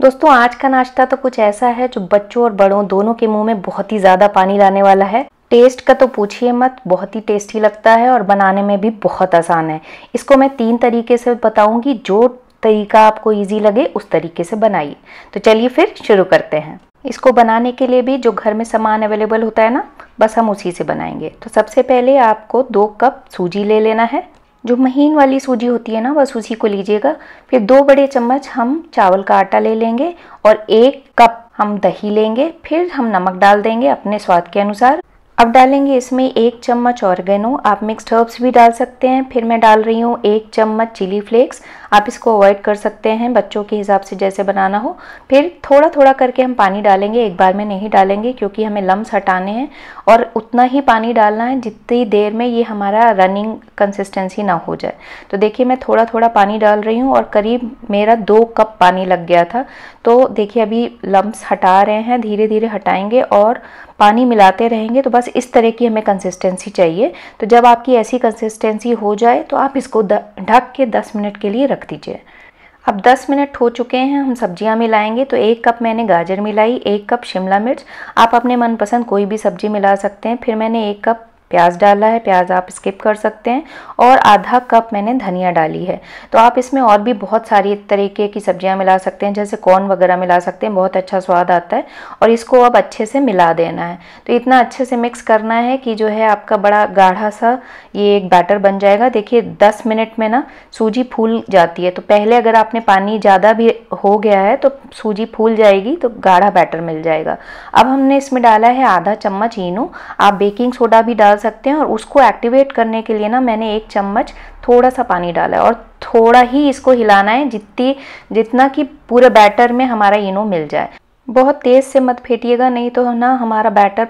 दोस्तों आज का नाश्ता तो कुछ ऐसा है जो बच्चों और बड़ों दोनों के मुंह में बहुत ही ज़्यादा पानी लाने वाला है टेस्ट का तो पूछिए मत बहुत ही टेस्टी लगता है और बनाने में भी बहुत आसान है इसको मैं तीन तरीके से बताऊंगी जो तरीका आपको इजी लगे उस तरीके से बनाइए तो चलिए फिर शुरू करते हैं इसको बनाने के लिए भी जो घर में सामान अवेलेबल होता है ना बस हम उसी से बनाएंगे तो सबसे पहले आपको दो कप सूजी ले लेना है जो महीन वाली सूजी होती है ना बस उसी को लीजिएगा फिर दो बड़े चम्मच हम चावल का आटा ले लेंगे और एक कप हम दही लेंगे फिर हम नमक डाल देंगे अपने स्वाद के अनुसार अब डालेंगे इसमें एक चम्मच ऑर्गेनो आप मिक्स्ड हर्ब्स भी डाल सकते हैं फिर मैं डाल रही हूँ एक चम्मच चिली फ्लेक्स आप इसको अवॉइड कर सकते हैं बच्चों के हिसाब से जैसे बनाना हो फिर थोड़ा थोड़ा करके हम पानी डालेंगे एक बार में नहीं डालेंगे क्योंकि हमें लम्ब हटाने हैं और उतना ही पानी डालना है जितनी देर में ये हमारा रनिंग कंसिस्टेंसी ना हो जाए तो देखिए मैं थोड़ा थोड़ा पानी डाल रही हूँ और करीब मेरा दो कप पानी लग गया था तो देखिए अभी लम्ब्स हटा रहे हैं धीरे धीरे हटाएंगे और पानी मिलाते रहेंगे तो बस इस तरह की हमें कंसिस्टेंसी चाहिए तो जब आपकी ऐसी कंसिस्टेंसी हो जाए तो आप इसको ढक के 10 मिनट के लिए रख रख दीजिए अब 10 मिनट हो चुके हैं हम सब्जियां मिलाएंगे तो एक कप मैंने गाजर मिलाई एक कप शिमला मिर्च आप अपने मनपसंद कोई भी सब्जी मिला सकते हैं फिर मैंने एक कप प्याज डाला है प्याज आप स्किप कर सकते हैं और आधा कप मैंने धनिया डाली है तो आप इसमें और भी बहुत सारी तरीके की सब्जियां मिला सकते हैं जैसे कॉर्न वगैरह मिला सकते हैं बहुत अच्छा स्वाद आता है और इसको अब अच्छे से मिला देना है तो इतना अच्छे से मिक्स करना है कि जो है आपका बड़ा गाढ़ा सा ये एक बैटर बन जाएगा देखिए दस मिनट में ना सूजी फूल जाती है तो पहले अगर आपने पानी ज़्यादा भी हो गया है तो सूजी फूल जाएगी तो गाढ़ा बैटर मिल जाएगा अब हमने इसमें डाला है आधा चम्मच इनू आप बेकिंग सोडा भी डाल सकते हैं और उसको एक्टिवेट करने के लिए ना मैंने एक चम्मच थोड़ा सा पानी डाला है और थोड़ा ही इसको हिलाना है जितनी जितना कि पूरे बैटर में हमारा इनो मिल जाए बहुत तेज़ से मत फेंटिएगा नहीं तो ना हमारा बैटर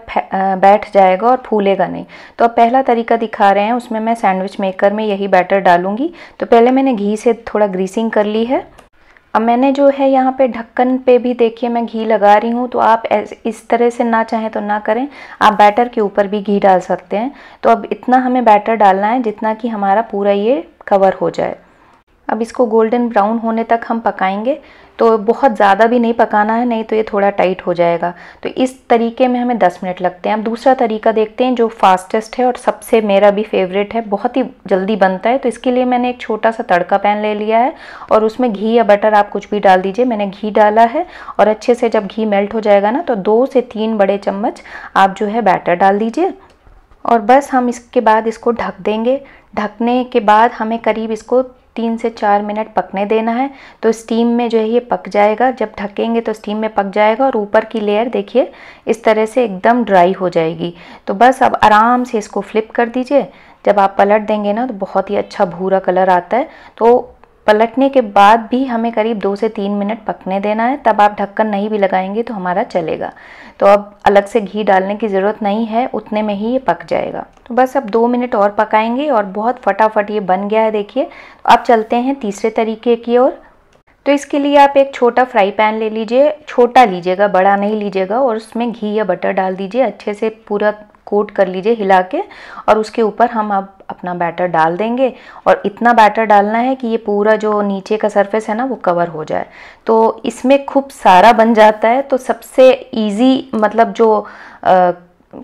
बैठ जाएगा और फूलेगा नहीं तो अब पहला तरीका दिखा रहे हैं उसमें मैं सैंडविच मेकर में यही बैटर डालूंगी तो पहले मैंने घी से थोड़ा ग्रीसिंग कर ली है अब मैंने जो है यहाँ पे ढक्कन पे भी देखिए मैं घी लगा रही हूँ तो आप इस तरह से ना चाहें तो ना करें आप बैटर के ऊपर भी घी डाल सकते हैं तो अब इतना हमें बैटर डालना है जितना कि हमारा पूरा ये कवर हो जाए अब इसको गोल्डन ब्राउन होने तक हम पकाएंगे तो बहुत ज़्यादा भी नहीं पकाना है नहीं तो ये थोड़ा टाइट हो जाएगा तो इस तरीके में हमें 10 मिनट लगते हैं अब दूसरा तरीका देखते हैं जो फास्टेस्ट है और सबसे मेरा भी फेवरेट है बहुत ही जल्दी बनता है तो इसके लिए मैंने एक छोटा सा तड़का पैन ले लिया है और उसमें घी या बटर आप कुछ भी डाल दीजिए मैंने घी डाला है और अच्छे से जब घी मेल्ट हो जाएगा ना तो दो से तीन बड़े चम्मच आप जो है बैटर डाल दीजिए और बस हम इसके बाद इसको ढक देंगे ढकने के बाद हमें करीब इसको तीन से चार मिनट पकने देना है तो स्टीम में जो है ये पक जाएगा जब ढकेंगे तो स्टीम में पक जाएगा और ऊपर की लेयर देखिए इस तरह से एकदम ड्राई हो जाएगी तो बस अब आराम से इसको फ्लिप कर दीजिए जब आप पलट देंगे ना तो बहुत ही अच्छा भूरा कलर आता है तो पलटने के बाद भी हमें करीब दो से तीन मिनट पकने देना है तब आप ढक्कन नहीं भी लगाएंगे तो हमारा चलेगा तो अब अलग से घी डालने की ज़रूरत नहीं है उतने में ही ये पक जाएगा तो बस अब दो मिनट और पकाएंगे और बहुत फटाफट ये बन गया है देखिए तो अब चलते हैं तीसरे तरीके की ओर तो इसके लिए आप एक छोटा फ्राई पैन ले लीजिए छोटा लीजिएगा बड़ा नहीं लीजिएगा और उसमें घी या बटर डाल दीजिए अच्छे से पूरा कोट कर लीजिए हिला के और उसके ऊपर हम अब अपना बैटर डाल देंगे और इतना बैटर डालना है कि ये पूरा जो नीचे का सरफेस है ना वो कवर हो जाए तो इसमें खूब सारा बन जाता है तो सबसे ईजी मतलब जो आ,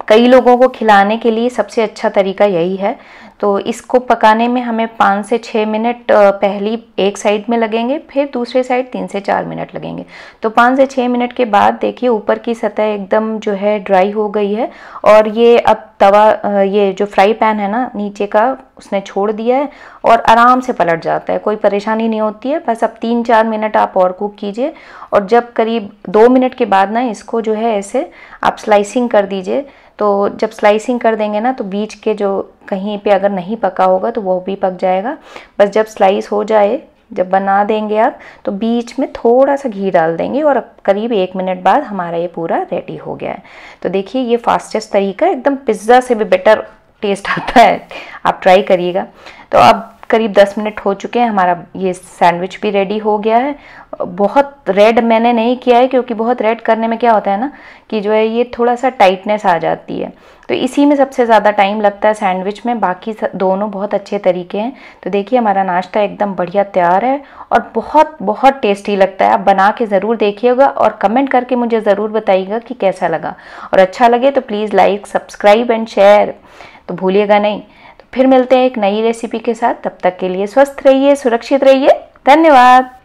कई लोगों को खिलाने के लिए सबसे अच्छा तरीका यही है तो इसको पकाने में हमें पाँच से छः मिनट पहली एक साइड में लगेंगे फिर दूसरे साइड तीन से चार मिनट लगेंगे तो पाँच से छः मिनट के बाद देखिए ऊपर की सतह एकदम जो है ड्राई हो गई है और ये अब तवा ये जो फ्राई पैन है ना नीचे का उसने छोड़ दिया है और आराम से पलट जाता है कोई परेशानी नहीं होती है बस अब तीन चार मिनट आप और कुक कीजिए और जब करीब दो मिनट के बाद ना इसको जो है ऐसे आप स्लाइसिंग कर दीजिए तो जब स्लाइसिंग कर देंगे ना तो बीच के जो कहीं पे अगर नहीं पका होगा तो वो भी पक जाएगा बस जब स्लाइस हो जाए जब बना देंगे आप तो बीच में थोड़ा सा घी डाल देंगे और करीब एक मिनट बाद हमारा ये पूरा रेडी हो गया है तो देखिए ये फास्टेस्ट तरीका एकदम पिज़्ज़ा से भी बेटर टेस्ट आता है आप ट्राई करिएगा तो अब करीब 10 मिनट हो चुके हैं हमारा ये सैंडविच भी रेडी हो गया है बहुत रेड मैंने नहीं किया है क्योंकि बहुत रेड करने में क्या होता है ना कि जो है ये थोड़ा सा टाइटनेस आ जाती है तो इसी में सबसे ज़्यादा टाइम लगता है सैंडविच में बाकी दोनों बहुत अच्छे तरीके हैं तो देखिए हमारा नाश्ता एकदम बढ़िया तैयार है और बहुत बहुत टेस्टी लगता है आप बना के ज़रूर देखिएगा और कमेंट करके मुझे ज़रूर बताइएगा कि कैसा लगा और अच्छा लगे तो please like subscribe and share तो भूलिएगा नहीं फिर मिलते हैं एक नई रेसिपी के साथ तब तक के लिए स्वस्थ रहिए सुरक्षित रहिए धन्यवाद